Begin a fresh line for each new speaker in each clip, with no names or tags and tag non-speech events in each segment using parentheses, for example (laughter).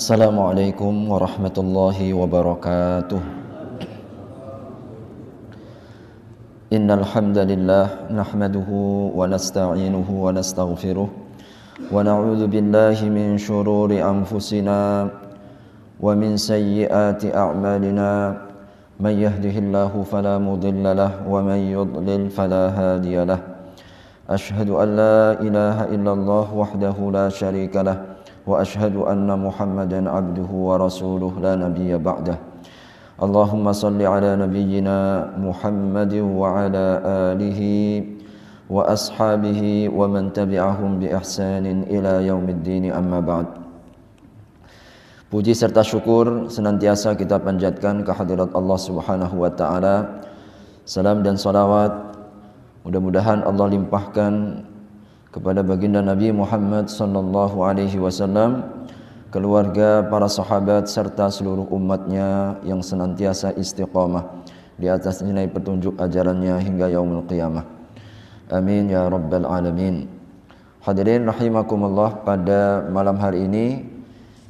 Assalamualaikum warahmatullahi wabarakatuh Innal hamdalillah nahmaduhu wa nasta'inuhu wa nastaghfiruh wa na'udzu billahi min shururi anfusina wa min sayyiati a'malina من يهده الله فلا مضل له ومن يضلل فلا هادي له اشهد ان لا اله الا الله وحده لا شريك له واشهد ان محمدا عبده ورسوله لا نبي بعده اللهم صل على نبينا محمد وعلى اله واصحابه ومن تبعهم باحسان الى يوم الدين اما بعد Puji serta syukur senantiasa kita panjatkan kehadirat Allah Subhanahu wa taala. Salam dan salawat mudah-mudahan Allah limpahkan kepada baginda Nabi Muhammad sallallahu alaihi wasallam, keluarga, para sahabat serta seluruh umatnya yang senantiasa istiqamah di atas nilai petunjuk ajarannya hingga yaumul qiyamah. Amin ya rabbal alamin. Hadirin rahimakumullah pada malam hari ini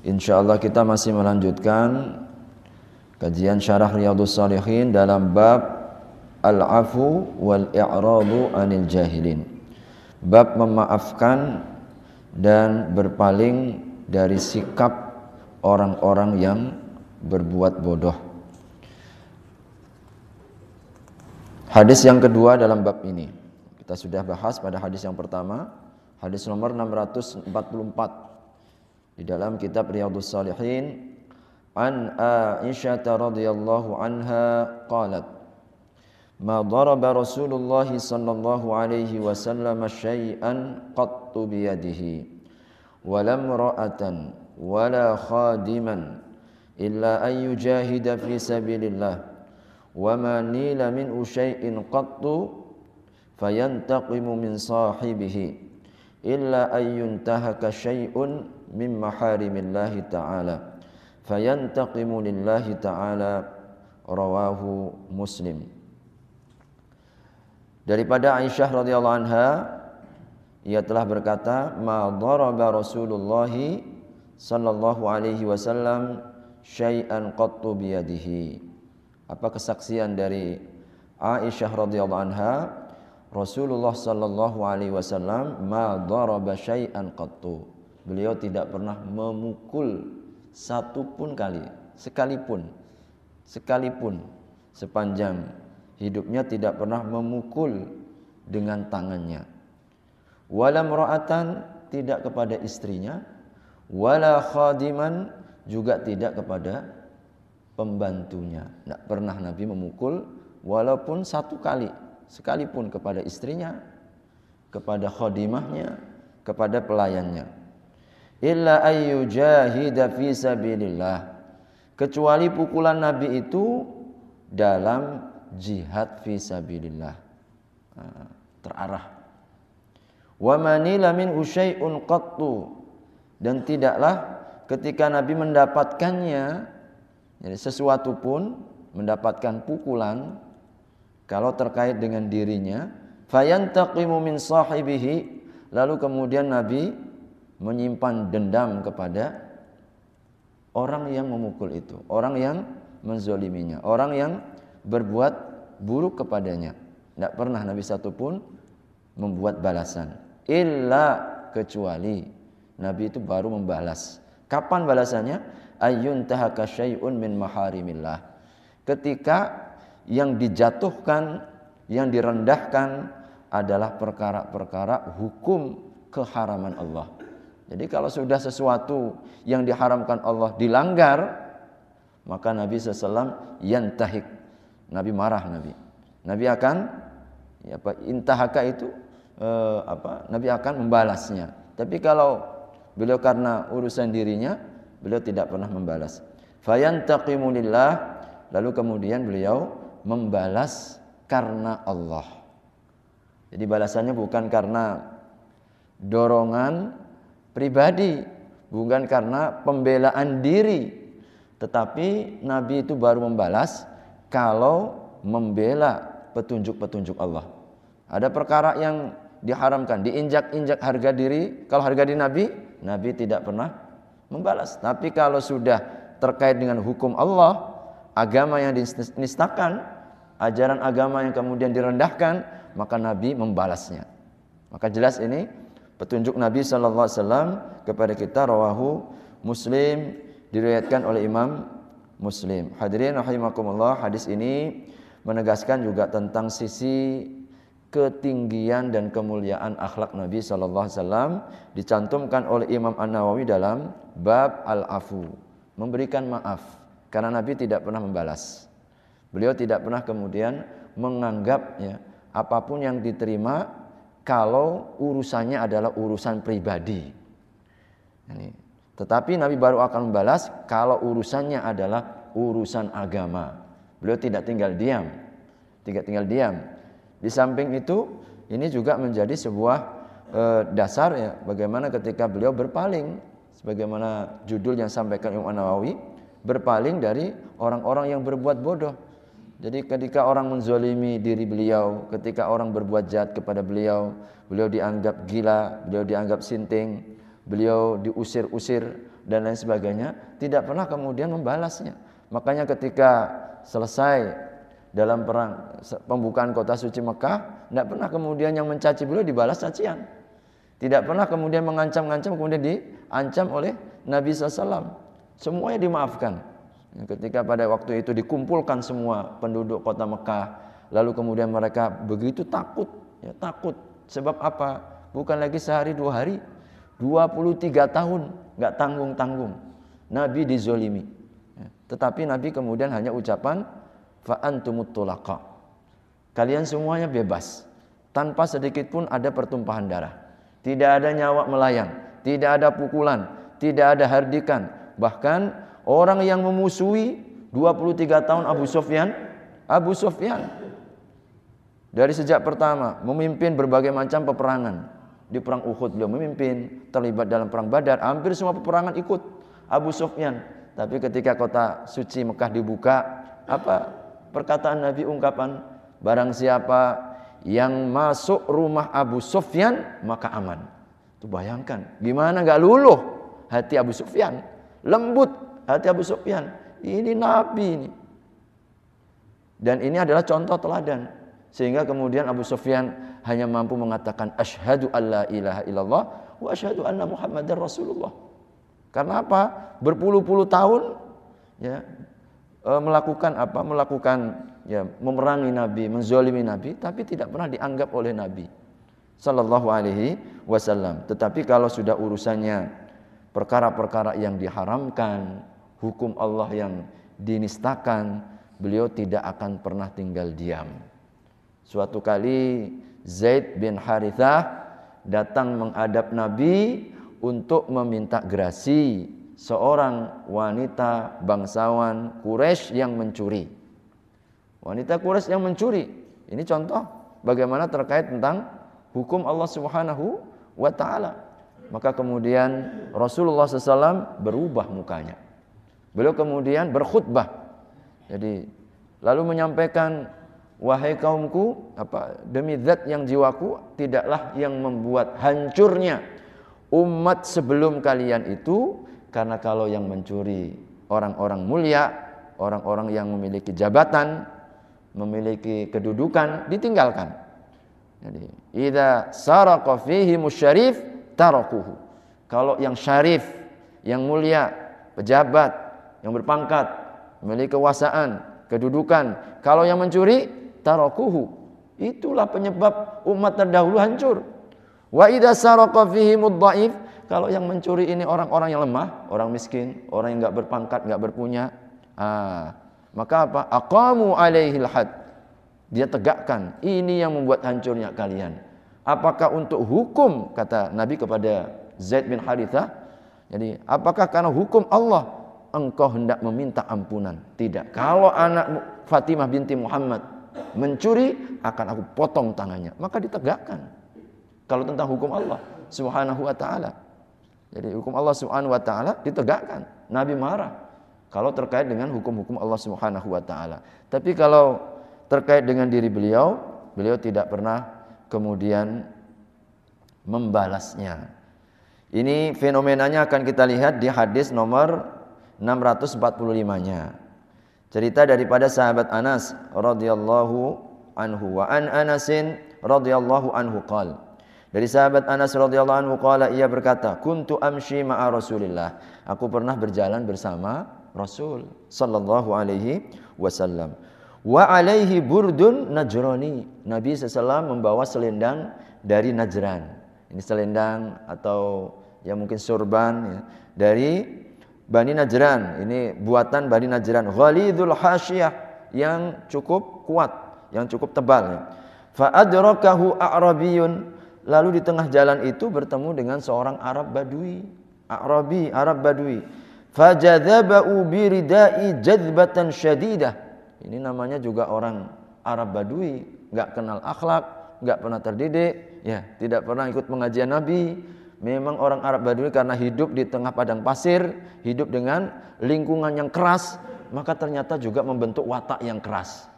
insyaallah kita masih melanjutkan kajian syarah Riyadhus Salihin dalam bab al-afu wal i'radu anil jahilin bab memaafkan dan berpaling dari sikap orang-orang yang berbuat bodoh. Hadis yang kedua dalam bab ini. Kita sudah bahas pada hadis yang pertama, hadis nomor 644 di dalam kitab Riyadhus salihin an Aisyah radhiyallahu anha qalat ما ضرب رسول الله صلى الله عليه وسلم شيئا قط بيده ولا امرأة ولا خادما إلا أن يجاهد في سبيل الله وما نيل من شيء قط فينتقم من صاحبه إلا أن ينتهك شيء من محارم الله تعالى فينتقم لله تعالى رواه مسلم Daripada Aisyah radhiyallahu anha ia telah berkata, "Ma daraba Rasulullah sallallahu alaihi wasallam syai'an qattu biyadihi." Apa kesaksian dari Aisyah radhiyallahu anha? Rasulullah sallallahu alaihi wasallam ma daraba syai'an qattu. Beliau tidak pernah memukul satu pun kali, sekalipun, sekalipun sepanjang hidupnya tidak pernah memukul dengan tangannya wala mra'atan tidak kepada istrinya wala khadiman juga tidak kepada pembantunya tidak pernah Nabi memukul walaupun satu kali sekalipun kepada istrinya kepada khadimahnya kepada pelayannya illa ayyujahida fi sabilillah kecuali pukulan Nabi itu dalam jihad fi sabilillah terarah wa manila min usyai'un qattu dan tidaklah ketika nabi mendapatkannya jadi sesuatu pun mendapatkan pukulan kalau terkait dengan dirinya fayantaqimu min sahibihi lalu kemudian nabi menyimpan dendam kepada orang yang memukul itu orang yang menzoliminya orang yang berbuat buruk kepadanya. Tidak pernah Nabi satu pun membuat balasan. Illa kecuali Nabi itu baru membalas. Kapan balasannya? Ayun tahaka min maharimillah. Ketika yang dijatuhkan, yang direndahkan adalah perkara-perkara hukum keharaman Allah. Jadi kalau sudah sesuatu yang diharamkan Allah dilanggar, maka Nabi SAW yantahik Nabi marah Nabi. Nabi akan ya apa intahaka itu eh, apa Nabi akan membalasnya. Tapi kalau beliau karena urusan dirinya beliau tidak pernah membalas. Fayantaqimulillah lalu kemudian beliau membalas karena Allah. Jadi balasannya bukan karena dorongan pribadi, bukan karena pembelaan diri, tetapi Nabi itu baru membalas kalau membela petunjuk-petunjuk Allah. Ada perkara yang diharamkan, diinjak-injak harga diri. Kalau harga diri Nabi, Nabi tidak pernah membalas. Tapi kalau sudah terkait dengan hukum Allah, agama yang dinistakan, ajaran agama yang kemudian direndahkan, maka Nabi membalasnya. Maka jelas ini petunjuk Nabi sallallahu alaihi wasallam kepada kita rawahu Muslim diriwayatkan oleh Imam Muslim. Hadirin rahimakumullah, hadis ini menegaskan juga tentang sisi ketinggian dan kemuliaan akhlak Nabi sallallahu Alaihi Wasallam dicantumkan oleh Imam An Nawawi dalam bab al afu memberikan maaf karena Nabi tidak pernah membalas beliau tidak pernah kemudian menganggap ya, apapun yang diterima kalau urusannya adalah urusan pribadi ini tetapi Nabi baru akan membalas kalau urusannya adalah urusan agama. Beliau tidak tinggal diam. Tidak tinggal diam. Di samping itu, ini juga menjadi sebuah e, dasar ya bagaimana ketika beliau berpaling sebagaimana judul yang sampaikan Imam Nawawi, berpaling dari orang-orang yang berbuat bodoh. Jadi ketika orang menzolimi diri beliau, ketika orang berbuat jahat kepada beliau, beliau dianggap gila, beliau dianggap sinting, beliau diusir-usir dan lain sebagainya, tidak pernah kemudian membalasnya. Makanya ketika selesai dalam perang pembukaan kota suci Mekah, tidak pernah kemudian yang mencaci beliau dibalas cacian. Tidak pernah kemudian mengancam-ngancam kemudian diancam oleh Nabi SAW. Semuanya dimaafkan. Ya, ketika pada waktu itu dikumpulkan semua penduduk kota Mekah, lalu kemudian mereka begitu takut, ya takut. Sebab apa? Bukan lagi sehari dua hari, 23 tahun nggak tanggung-tanggung Nabi dizolimi ya, tetapi Nabi kemudian hanya ucapan fa'antumutulaka kalian semuanya bebas tanpa sedikit pun ada pertumpahan darah tidak ada nyawa melayang tidak ada pukulan tidak ada hardikan bahkan orang yang memusuhi 23 tahun Abu Sufyan Abu Sufyan dari sejak pertama memimpin berbagai macam peperangan di perang Uhud beliau memimpin, terlibat dalam perang Badar, hampir semua peperangan ikut Abu Sufyan. Tapi ketika kota suci Mekah dibuka, apa perkataan Nabi ungkapan barang siapa yang masuk rumah Abu Sufyan maka aman. itu bayangkan, gimana nggak luluh hati Abu Sufyan, lembut hati Abu Sufyan. Ini Nabi ini. Dan ini adalah contoh teladan. Sehingga kemudian Abu Sufyan hanya mampu mengatakan asyhadu alla ilaha illallah wa asyhadu anna muhammadar rasulullah. Karena apa? Berpuluh-puluh tahun ya e, melakukan apa? Melakukan ya memerangi nabi, menzalimi nabi tapi tidak pernah dianggap oleh nabi sallallahu alaihi wasallam. Tetapi kalau sudah urusannya perkara-perkara yang diharamkan, hukum Allah yang dinistakan, beliau tidak akan pernah tinggal diam. Suatu kali Zaid bin Harithah datang menghadap Nabi untuk meminta gerasi seorang wanita bangsawan Quraisy yang mencuri. Wanita Quraisy yang mencuri. Ini contoh bagaimana terkait tentang hukum Allah Subhanahu wa taala. Maka kemudian Rasulullah SAW berubah mukanya. Beliau kemudian berkhutbah. Jadi lalu menyampaikan Wahai kaumku, apa demi zat yang jiwaku tidaklah yang membuat hancurnya umat sebelum kalian itu karena kalau yang mencuri orang-orang mulia, orang-orang yang memiliki jabatan, memiliki kedudukan ditinggalkan. Jadi, idza saraqa fihi musyarif tarakuhu. Kalau yang syarif, yang mulia, pejabat, yang berpangkat, memiliki kekuasaan, kedudukan, kalau yang mencuri tarakuhu. Itulah penyebab umat terdahulu hancur. Wa idza saraqa fihi mudhaif, kalau yang mencuri ini orang-orang yang lemah, orang miskin, orang yang enggak berpangkat, enggak berpunya. Ah, maka apa? Aqamu alaihil had. Dia tegakkan, ini yang membuat hancurnya kalian. Apakah untuk hukum kata Nabi kepada Zaid bin Harithah? Jadi, apakah karena hukum Allah engkau hendak meminta ampunan? Tidak. Kalau anak Fatimah binti Muhammad mencuri akan aku potong tangannya. Maka ditegakkan. Kalau tentang hukum Allah Subhanahu wa taala. Jadi hukum Allah Subhanahu wa taala ditegakkan. Nabi marah kalau terkait dengan hukum-hukum Allah Subhanahu wa taala. Tapi kalau terkait dengan diri beliau, beliau tidak pernah kemudian membalasnya. Ini fenomenanya akan kita lihat di hadis nomor 645-nya. Cerita daripada sahabat Anas radhiyallahu anhu wa an Anasin radhiyallahu anhu qala dari sahabat Anas radhiyallahu anhu qala ia berkata, "Kuntu amshi ma'a Rasulillah." Aku pernah berjalan bersama Rasul sallallahu alaihi wasallam. Wa alaihi burdun najrani. Nabi sallallahu membawa selendang dari Najran. Ini selendang atau ya mungkin surban ya, dari Bani Najran. Ini buatan Bani Najran. Ghalidul hasyiah yang cukup kuat, yang cukup tebal. Fa adrakahu Arabiyun. Lalu di tengah jalan itu bertemu dengan seorang Arab Badui. Arabi, Arab Badui. Fajadzaba'u biridai jadzbatan syadidah. Ini namanya juga orang Arab Badui, nggak kenal akhlak, nggak pernah terdidik, ya, tidak pernah ikut pengajian Nabi, Memang orang Arab Badui karena hidup di tengah padang pasir, hidup dengan lingkungan yang keras, maka ternyata juga membentuk watak yang keras.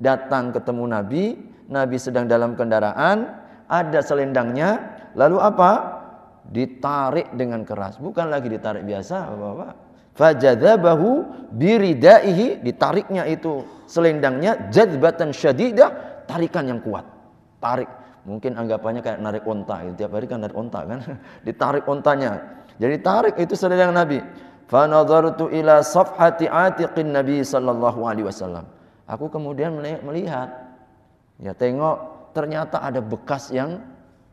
Datang ketemu Nabi, Nabi sedang dalam kendaraan, ada selendangnya, lalu apa? Ditarik dengan keras, bukan lagi ditarik biasa, Bapak-bapak. Fajadabahu biridaihi, ditariknya itu selendangnya jadbatan syadidah, tarikan yang kuat. Tarik Mungkin anggapannya kayak narik onta gitu. Tiap hari kan narik onta kan. (laughs) Ditarik ontanya. Jadi tarik itu sedang Nabi. Fa nadartu ila safhati atiqin Nabi sallallahu alaihi wasallam. Aku kemudian melihat ya tengok ternyata ada bekas yang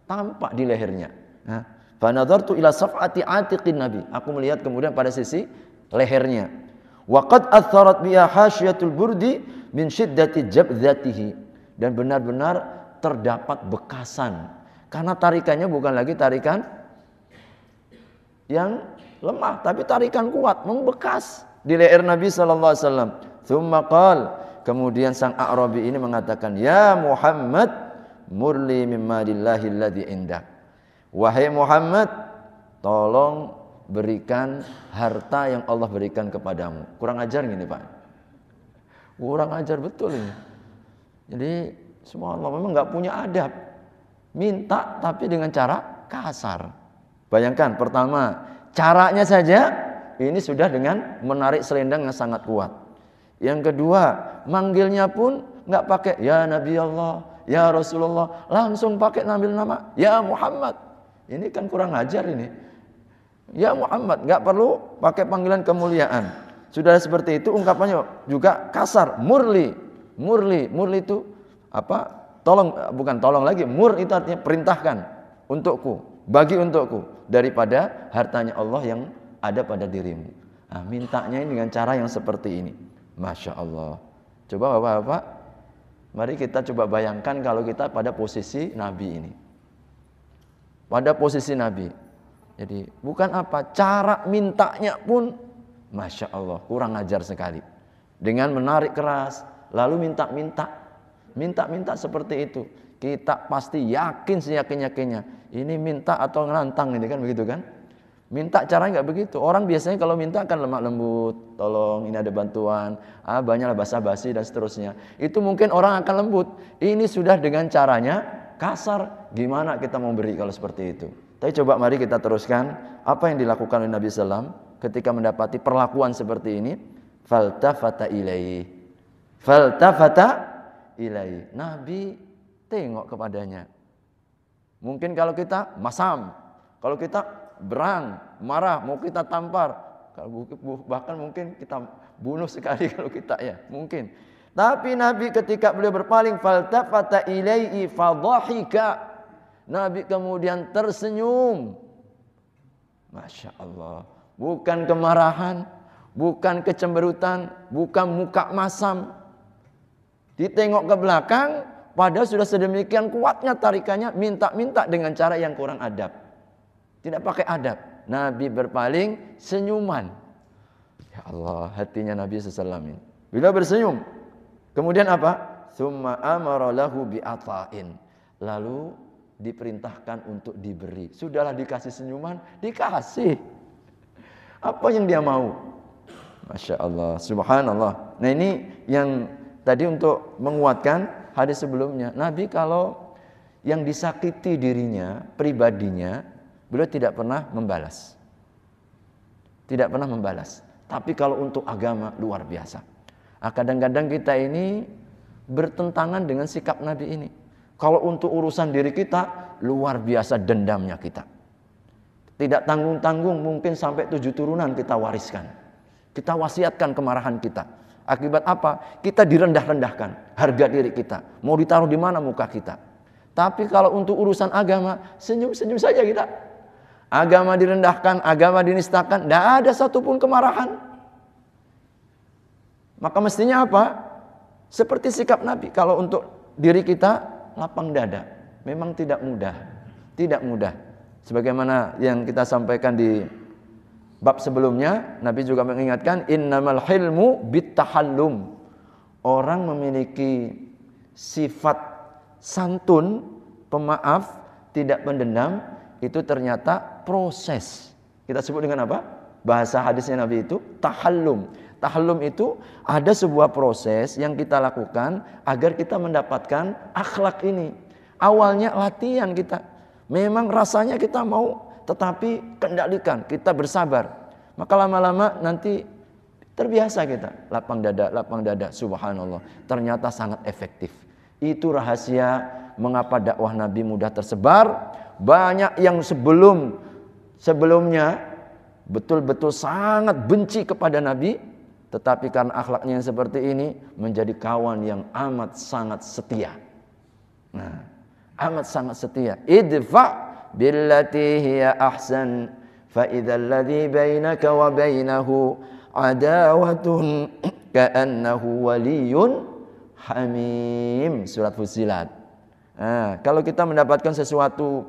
tampak di lehernya. Nah, fa nadartu ila safhati atiqin Nabi. Aku melihat kemudian pada sisi lehernya. qad atharat biha hasyatul burdi min syiddati jabdatihi. Dan benar-benar terdapat bekasan. Karena tarikannya bukan lagi tarikan yang lemah, tapi tarikan kuat, membekas di leher Nabi sallallahu alaihi wasallam. Tsumma kemudian sang Arabi ini mengatakan, "Ya Muhammad, murli mimma lillahi alladhi indak." Wahai Muhammad, tolong berikan harta yang Allah berikan kepadamu. Kurang ajar gini, Pak. Kurang ajar betul ini. Jadi Subhanallah, memang nggak punya adab. Minta tapi dengan cara kasar. Bayangkan pertama, caranya saja ini sudah dengan menarik selendang yang sangat kuat. Yang kedua, manggilnya pun nggak pakai ya Nabi Allah, ya Rasulullah, langsung pakai ngambil nama ya Muhammad. Ini kan kurang ajar ini. Ya Muhammad, nggak perlu pakai panggilan kemuliaan. Sudah seperti itu ungkapannya juga kasar, murli. Murli, murli itu apa tolong eh, bukan tolong lagi mur itu artinya perintahkan untukku bagi untukku daripada hartanya Allah yang ada pada dirimu nah, mintanya ini dengan cara yang seperti ini masya Allah coba bapak-bapak mari kita coba bayangkan kalau kita pada posisi Nabi ini pada posisi Nabi jadi bukan apa cara mintanya pun masya Allah kurang ajar sekali dengan menarik keras lalu minta-minta Minta-minta seperti itu. Kita pasti yakin seyakin-yakinnya. Ini minta atau ngerantang ini kan begitu kan? Minta caranya nggak begitu. Orang biasanya kalau minta akan lemak lembut, tolong ini ada bantuan, ah banyaklah basah basi dan seterusnya. Itu mungkin orang akan lembut. Ini sudah dengan caranya kasar. Gimana kita mau memberi kalau seperti itu? Tapi coba mari kita teruskan apa yang dilakukan oleh Nabi Sallam ketika mendapati perlakuan seperti ini. ilai. ilaih. fata ilai. Nabi tengok kepadanya. Mungkin kalau kita masam, kalau kita berang, marah, mau kita tampar, kalau bahkan mungkin kita bunuh sekali (laughs) kalau kita ya, mungkin. Tapi Nabi ketika beliau berpaling faltafata ilaihi fadhahika. Nabi kemudian tersenyum. Masya Allah. Bukan kemarahan, bukan kecemberutan, bukan muka masam, Ditengok ke belakang, padahal sudah sedemikian kuatnya tarikannya, minta-minta dengan cara yang kurang adab. Tidak pakai adab. Nabi berpaling senyuman. Ya Allah, hatinya Nabi seselamin. Bila bersenyum, kemudian apa? Summa amara bi'ata'in. Lalu diperintahkan untuk diberi. Sudahlah dikasih senyuman, dikasih. Apa yang dia mau? Masya Allah, subhanallah. Nah ini yang Tadi untuk menguatkan hadis sebelumnya, Nabi kalau yang disakiti dirinya, pribadinya, beliau tidak pernah membalas. Tidak pernah membalas. Tapi kalau untuk agama luar biasa. Ah, kadang-kadang kita ini bertentangan dengan sikap Nabi ini. Kalau untuk urusan diri kita luar biasa dendamnya kita. Tidak tanggung-tanggung mungkin sampai tujuh turunan kita wariskan. Kita wasiatkan kemarahan kita Akibat apa? Kita direndah-rendahkan harga diri kita. Mau ditaruh di mana muka kita? Tapi kalau untuk urusan agama, senyum-senyum saja kita. Agama direndahkan, agama dinistakan, tidak ada satupun kemarahan. Maka mestinya apa? Seperti sikap Nabi, kalau untuk diri kita lapang dada, memang tidak mudah. Tidak mudah. Sebagaimana yang kita sampaikan di Bab sebelumnya Nabi juga mengingatkan innamal hilmu bitahallum. Orang memiliki sifat santun, pemaaf, tidak pendendam itu ternyata proses. Kita sebut dengan apa? Bahasa hadisnya Nabi itu tahallum. Tahallum itu ada sebuah proses yang kita lakukan agar kita mendapatkan akhlak ini. Awalnya latihan kita. Memang rasanya kita mau tetapi kendalikan, kita bersabar. Maka lama-lama nanti terbiasa kita. Lapang dada, lapang dada, subhanallah. Ternyata sangat efektif. Itu rahasia mengapa dakwah Nabi mudah tersebar. Banyak yang sebelum sebelumnya betul-betul sangat benci kepada Nabi. Tetapi karena akhlaknya yang seperti ini menjadi kawan yang amat sangat setia. Nah, amat sangat setia. Idfa billati hiya ahsan fa idzal ladzi bainaka wa bainahu adawatun ka'annahu surat fusilat nah, kalau kita mendapatkan sesuatu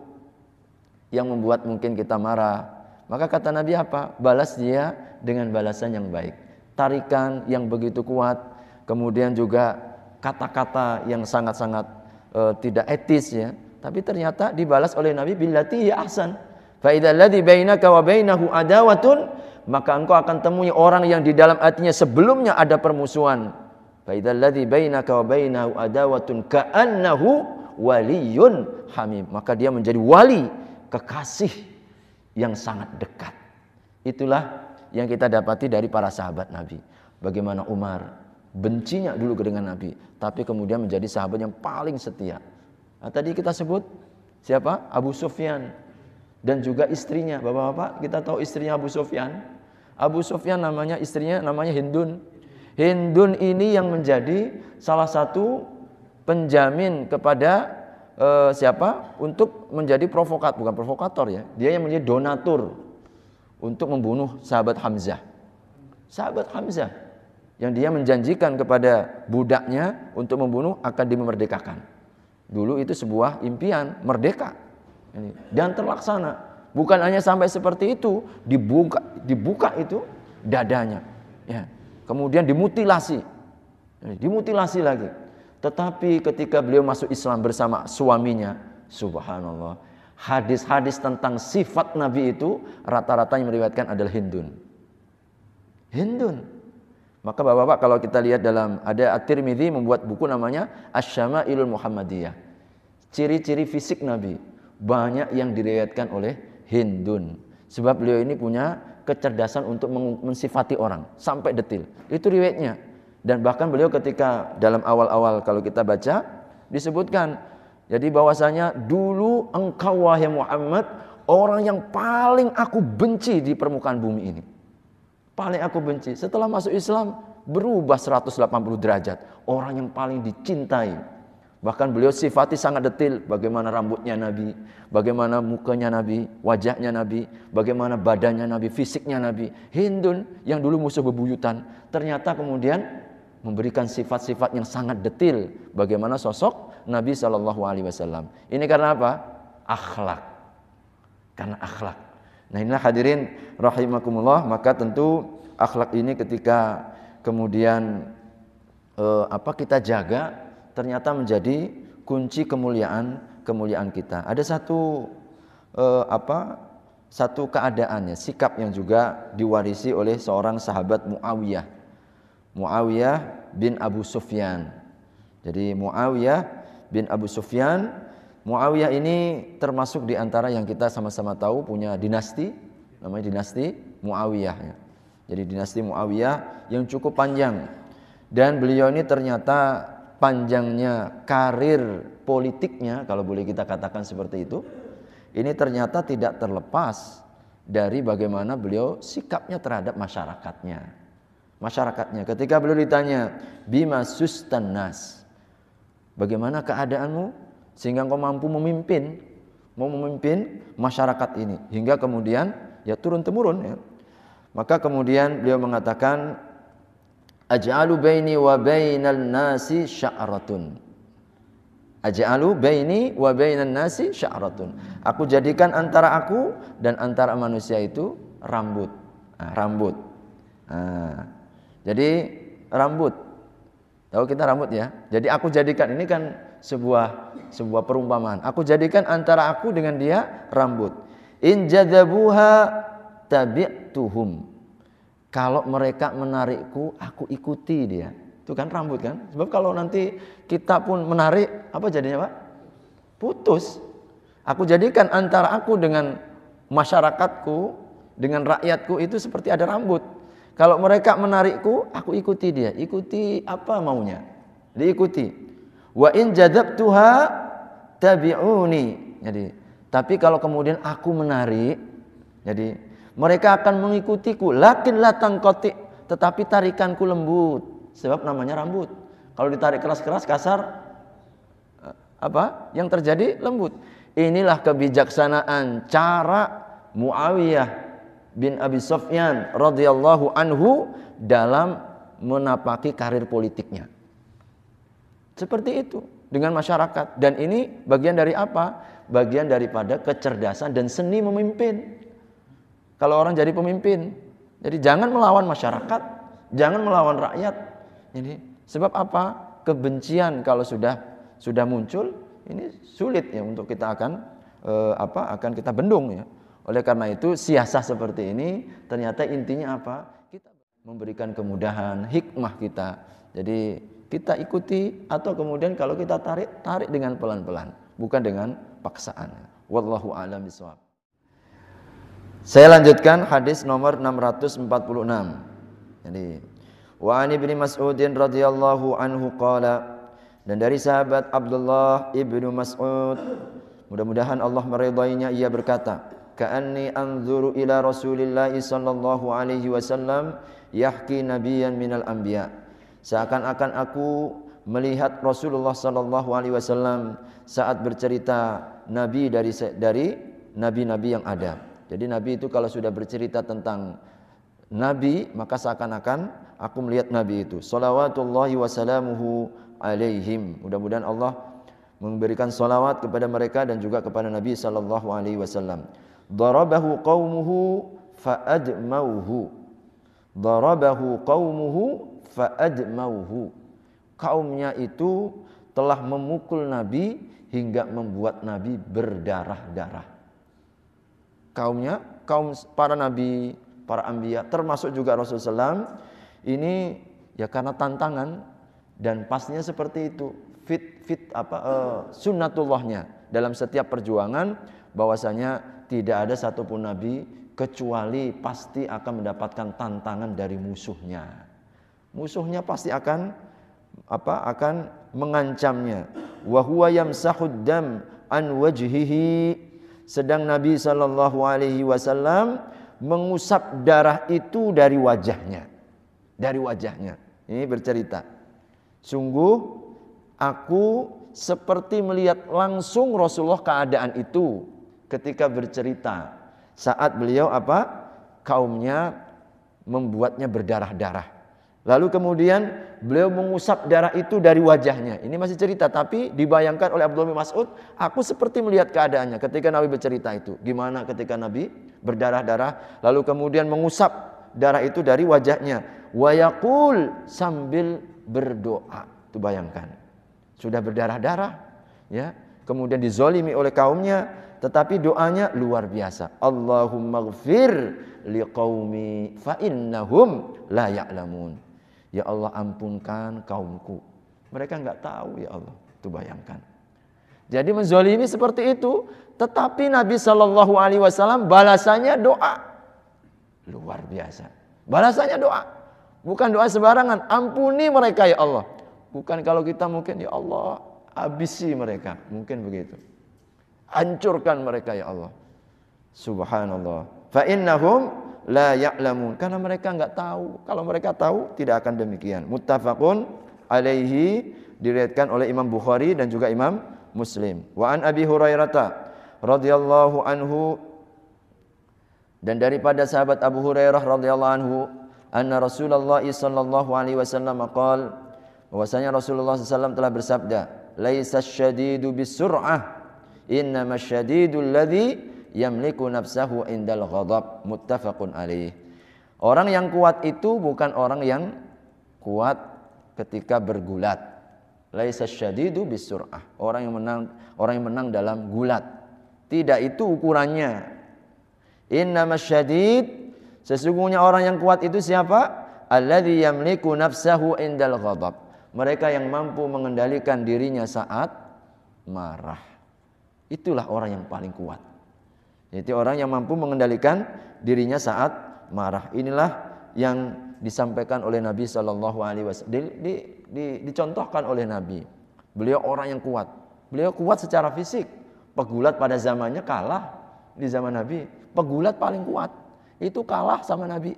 yang membuat mungkin kita marah maka kata Nabi apa balas dia dengan balasan yang baik tarikan yang begitu kuat kemudian juga kata-kata yang sangat-sangat uh, tidak etis ya tapi ternyata dibalas oleh Nabi billati ya ahsan. Fa bainaka wa bainahu adawatun maka engkau akan temui orang yang di dalam hatinya sebelumnya ada permusuhan. Fa idzalladzi bainaka wa bainahu adawatun ka'annahu waliyun hamim. Maka dia menjadi wali kekasih yang sangat dekat. Itulah yang kita dapati dari para sahabat Nabi. Bagaimana Umar bencinya dulu dengan Nabi, tapi kemudian menjadi sahabat yang paling setia. Nah, tadi kita sebut siapa? Abu Sufyan dan juga istrinya. Bapak-bapak, kita tahu istrinya Abu Sufyan. Abu Sufyan namanya istrinya namanya Hindun. Hindun ini yang menjadi salah satu penjamin kepada e, siapa untuk menjadi provokat bukan provokator ya dia yang menjadi donatur untuk membunuh sahabat Hamzah sahabat Hamzah yang dia menjanjikan kepada budaknya untuk membunuh akan dimerdekakan Dulu itu sebuah impian merdeka dan terlaksana. Bukan hanya sampai seperti itu, dibuka dibuka itu dadanya. Ya. Kemudian dimutilasi. Dimutilasi lagi. Tetapi ketika beliau masuk Islam bersama suaminya, subhanallah, hadis-hadis tentang sifat Nabi itu rata-rata yang meriwayatkan adalah Hindun. Hindun maka Bapak-bapak kalau kita lihat dalam ada At-Tirmidzi membuat buku namanya Asy-Syama'ilul Muhammadiyah. Ciri-ciri fisik Nabi banyak yang diriwayatkan oleh Hindun. Sebab beliau ini punya kecerdasan untuk mensifati orang sampai detil. Itu riwayatnya. Dan bahkan beliau ketika dalam awal-awal kalau kita baca disebutkan jadi bahwasanya dulu engkau wahai Muhammad orang yang paling aku benci di permukaan bumi ini paling aku benci. Setelah masuk Islam berubah 180 derajat. Orang yang paling dicintai. Bahkan beliau sifati sangat detil bagaimana rambutnya Nabi, bagaimana mukanya Nabi, wajahnya Nabi, bagaimana badannya Nabi, fisiknya Nabi. Hindun yang dulu musuh bebuyutan ternyata kemudian memberikan sifat-sifat yang sangat detil bagaimana sosok Nabi Shallallahu alaihi wasallam. Ini karena apa? Akhlak. Karena akhlak. Nah inilah hadirin rahimakumullah maka tentu akhlak ini ketika kemudian eh, apa kita jaga ternyata menjadi kunci kemuliaan kemuliaan kita. Ada satu eh, apa satu keadaannya sikap yang juga diwarisi oleh seorang sahabat Muawiyah Muawiyah bin Abu Sufyan. Jadi Muawiyah bin Abu Sufyan Muawiyah ini termasuk di antara yang kita sama-sama tahu punya dinasti, namanya dinasti Muawiyah. Ya. Jadi dinasti Muawiyah yang cukup panjang. Dan beliau ini ternyata panjangnya karir politiknya, kalau boleh kita katakan seperti itu, ini ternyata tidak terlepas dari bagaimana beliau sikapnya terhadap masyarakatnya. Masyarakatnya ketika beliau ditanya, "Bima sustanas?" Bagaimana keadaanmu? sehingga engkau mampu memimpin mau memimpin masyarakat ini hingga kemudian ya turun temurun ya. Maka kemudian beliau mengatakan aj'alu baini wa bainal nasi sya'ratun. Aj'alu baini wa bainan nasi sya'ratun. Aku jadikan antara aku dan antara manusia itu rambut. Nah, rambut. Nah, jadi rambut. Tahu kita rambut ya. Jadi aku jadikan ini kan sebuah sebuah perumpamaan. Aku jadikan antara aku dengan dia rambut. In jadabuha tabi'tuhum. Kalau mereka menarikku, aku ikuti dia. Itu kan rambut kan? Sebab kalau nanti kita pun menarik, apa jadinya Pak? Putus. Aku jadikan antara aku dengan masyarakatku, dengan rakyatku itu seperti ada rambut. Kalau mereka menarikku, aku ikuti dia. Ikuti apa maunya. Diikuti. Wa in jadabtuha tabi'uni. Jadi, tapi kalau kemudian aku menarik, jadi mereka akan mengikutiku. Lakin latang kotik, tetapi tarikanku lembut. Sebab namanya rambut. Kalau ditarik keras-keras kasar, eh, apa yang terjadi lembut. Inilah kebijaksanaan cara Muawiyah bin Abi Sufyan radhiyallahu anhu dalam menapaki karir politiknya. Seperti itu dengan masyarakat dan ini bagian dari apa? Bagian daripada kecerdasan dan seni memimpin. Kalau orang jadi pemimpin, jadi jangan melawan masyarakat, jangan melawan rakyat. Ini sebab apa? Kebencian kalau sudah sudah muncul ini sulit ya untuk kita akan e, apa? akan kita bendung ya. Oleh karena itu siasah seperti ini ternyata intinya apa? Kita memberikan kemudahan, hikmah kita. Jadi kita ikuti atau kemudian kalau kita tarik tarik dengan pelan-pelan bukan dengan paksaan wallahu alam bisawab saya lanjutkan hadis nomor 646 jadi wa ani bin mas'udin radhiyallahu anhu qala dan dari sahabat Abdullah ibnu Mas'ud mudah-mudahan Allah meridainya ia berkata ka'anni anzuru ila Rasulillah sallallahu alaihi wasallam yahki nabiyan minal anbiya' Seakan-akan aku melihat Rasulullah sallallahu alaihi wasallam saat bercerita nabi dari dari nabi-nabi yang ada. Jadi nabi itu kalau sudah bercerita tentang nabi maka seakan-akan aku melihat nabi itu. Salawatullahi wasalamuhu alaihim. Mudah-mudahan Allah memberikan salawat kepada mereka dan juga kepada Nabi sallallahu alaihi wasallam. Darabahu qaumuhu fa'admauhu. Darabahu qaumuhu faajmauhu. Kaumnya itu telah memukul Nabi hingga membuat Nabi berdarah-darah. Kaumnya, kaum para nabi, para ambia, termasuk juga Rasulullah SAW, ini ya karena tantangan dan pastinya seperti itu fit fit apa uh, sunnatullahnya dalam setiap perjuangan bahwasanya tidak ada satupun nabi kecuali pasti akan mendapatkan tantangan dari musuhnya musuhnya pasti akan apa akan mengancamnya wa huwa yamsahud dam an wajhihi sedang Nabi sallallahu alaihi wasallam mengusap darah itu dari wajahnya dari wajahnya ini bercerita sungguh aku seperti melihat langsung Rasulullah keadaan itu ketika bercerita saat beliau apa kaumnya membuatnya berdarah-darah Lalu kemudian beliau mengusap darah itu dari wajahnya. Ini masih cerita tapi dibayangkan oleh Abdullah bin Mas'ud, aku seperti melihat keadaannya ketika Nabi bercerita itu. Gimana ketika Nabi berdarah-darah lalu kemudian mengusap darah itu dari wajahnya. Wayakul sambil berdoa. Itu bayangkan. Sudah berdarah-darah ya, kemudian dizolimi oleh kaumnya, tetapi doanya luar biasa. Allahumma gfir liqaumi fa innahum la ya'lamun. Ya Allah ampunkan kaumku. Mereka nggak tahu ya Allah. Itu bayangkan. Jadi menzolimi seperti itu. Tetapi Nabi Shallallahu Alaihi Wasallam balasannya doa. Luar biasa. Balasannya doa. Bukan doa sebarangan. Ampuni mereka ya Allah. Bukan kalau kita mungkin ya Allah habisi mereka. Mungkin begitu. Hancurkan mereka ya Allah. Subhanallah. Fa innahum la ya'lamun karena mereka nggak tahu kalau mereka tahu tidak akan demikian muttafaqun alaihi diriatkan oleh Imam Bukhari dan juga Imam Muslim wa an Abi Hurairah radhiyallahu anhu dan daripada sahabat Abu Hurairah radhiyallahu anhu anna Rasulullah sallallahu alaihi wasallam qaal bahwasanya Rasulullah SAW telah bersabda laisa syadidu bisur'ah innamasyadidul ladzi yamliku nafsahu indal ghadab muttafaqun alaih. Orang yang kuat itu bukan orang yang kuat ketika bergulat. Laisa syadidu bisur'ah. Orang yang menang orang yang menang dalam gulat. Tidak itu ukurannya. Innamas syadid sesungguhnya orang yang kuat itu siapa? Alladzi yamliku nafsahu indal ghadab. Mereka yang mampu mengendalikan dirinya saat marah. Itulah orang yang paling kuat. Yaitu orang yang mampu mengendalikan dirinya saat marah. Inilah yang disampaikan oleh Nabi Shallallahu Alaihi Wasallam. Di, di, dicontohkan oleh Nabi. Beliau orang yang kuat. Beliau kuat secara fisik. Pegulat pada zamannya kalah di zaman Nabi. Pegulat paling kuat itu kalah sama Nabi.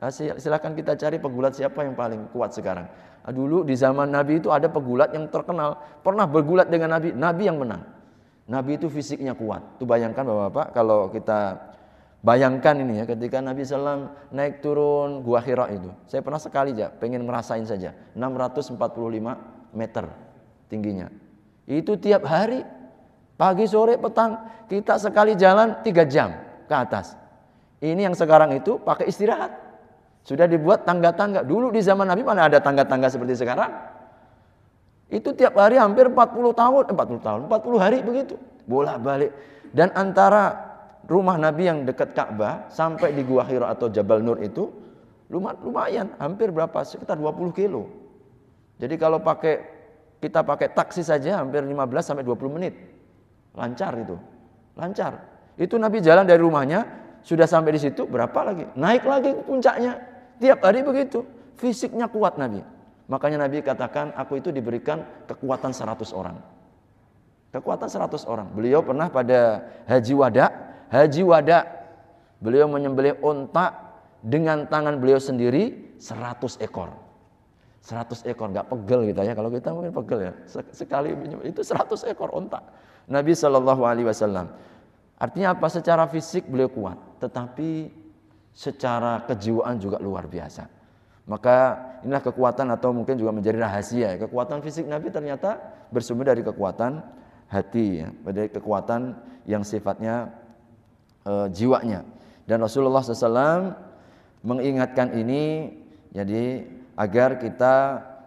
Nah, silahkan kita cari pegulat siapa yang paling kuat sekarang. Nah, dulu di zaman Nabi itu ada pegulat yang terkenal, pernah bergulat dengan Nabi, Nabi yang menang. Nabi itu fisiknya kuat. Tuh bayangkan Bapak-bapak kalau kita bayangkan ini ya ketika Nabi SAW naik turun gua Hira itu. Saya pernah sekali ya pengen ngerasain saja 645 meter tingginya. Itu tiap hari pagi sore petang kita sekali jalan tiga jam ke atas. Ini yang sekarang itu pakai istirahat. Sudah dibuat tangga-tangga. Dulu di zaman Nabi mana ada tangga-tangga seperti sekarang? Itu tiap hari hampir 40 tahun, 40 eh, tahun, 40 hari begitu. Bolak-balik. Dan antara rumah Nabi yang dekat Ka'bah sampai di Gua Hira atau Jabal Nur itu lumayan, hampir berapa? Sekitar 20 kilo. Jadi kalau pakai kita pakai taksi saja hampir 15 sampai 20 menit. Lancar itu. Lancar. Itu Nabi jalan dari rumahnya sudah sampai di situ berapa lagi? Naik lagi ke puncaknya. Tiap hari begitu. Fisiknya kuat Nabi. Makanya Nabi katakan, aku itu diberikan kekuatan 100 orang. Kekuatan 100 orang. Beliau pernah pada Haji Wada, Haji Wada, beliau menyembelih unta dengan tangan beliau sendiri 100 ekor. 100 ekor, nggak pegel gitu ya. Kalau kita mungkin pegel ya. Sekali itu 100 ekor unta. Nabi Shallallahu Alaihi Wasallam. Artinya apa? Secara fisik beliau kuat, tetapi secara kejiwaan juga luar biasa. Maka inilah kekuatan atau mungkin juga menjadi rahasia. Kekuatan fisik Nabi ternyata bersumber dari kekuatan hati, ya. dari kekuatan yang sifatnya e, jiwanya. Dan Rasulullah SAW mengingatkan ini, jadi agar kita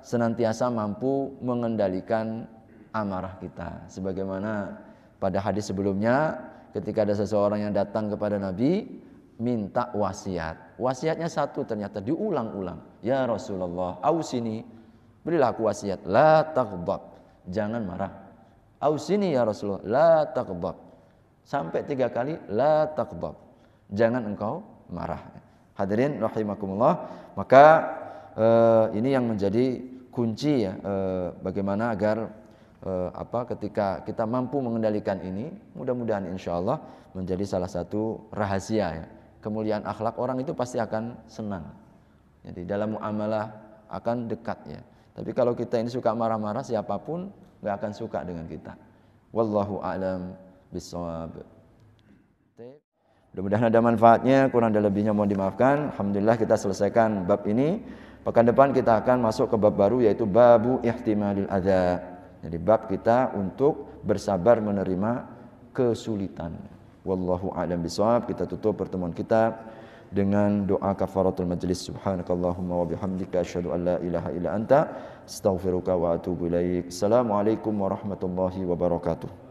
senantiasa mampu mengendalikan amarah kita. Sebagaimana pada hadis sebelumnya, ketika ada seseorang yang datang kepada Nabi, minta wasiat. Wasiatnya satu ternyata diulang-ulang. Ya Rasulullah, ausini. Berilah aku wasiat. La taghdab. Jangan marah. Ausini ya Rasulullah. La taghdab. Sampai tiga kali. La taghdab. Jangan engkau marah. Hadirin rahimakumullah. Maka eh, ini yang menjadi kunci ya. Eh, bagaimana agar eh, apa ketika kita mampu mengendalikan ini mudah-mudahan insya Allah menjadi salah satu rahasia ya kemuliaan akhlak orang itu pasti akan senang. Jadi dalam muamalah akan dekat ya. Tapi kalau kita ini suka marah-marah siapapun nggak akan suka dengan kita. Wallahu a'lam bishawab. Mudah-mudahan ada manfaatnya, kurang ada lebihnya mohon dimaafkan. Alhamdulillah kita selesaikan bab ini. Pekan depan kita akan masuk ke bab baru yaitu babu ihtimalil adza. Jadi bab kita untuk bersabar menerima kesulitan. wallahu alam bisawab kita tutup pertemuan kita dengan doa kafaratul majlis subhanakallahumma wa bihamdika asyhadu an ilaha illa anta astaghfiruka wa atubu ilaik assalamualaikum warahmatullahi wabarakatuh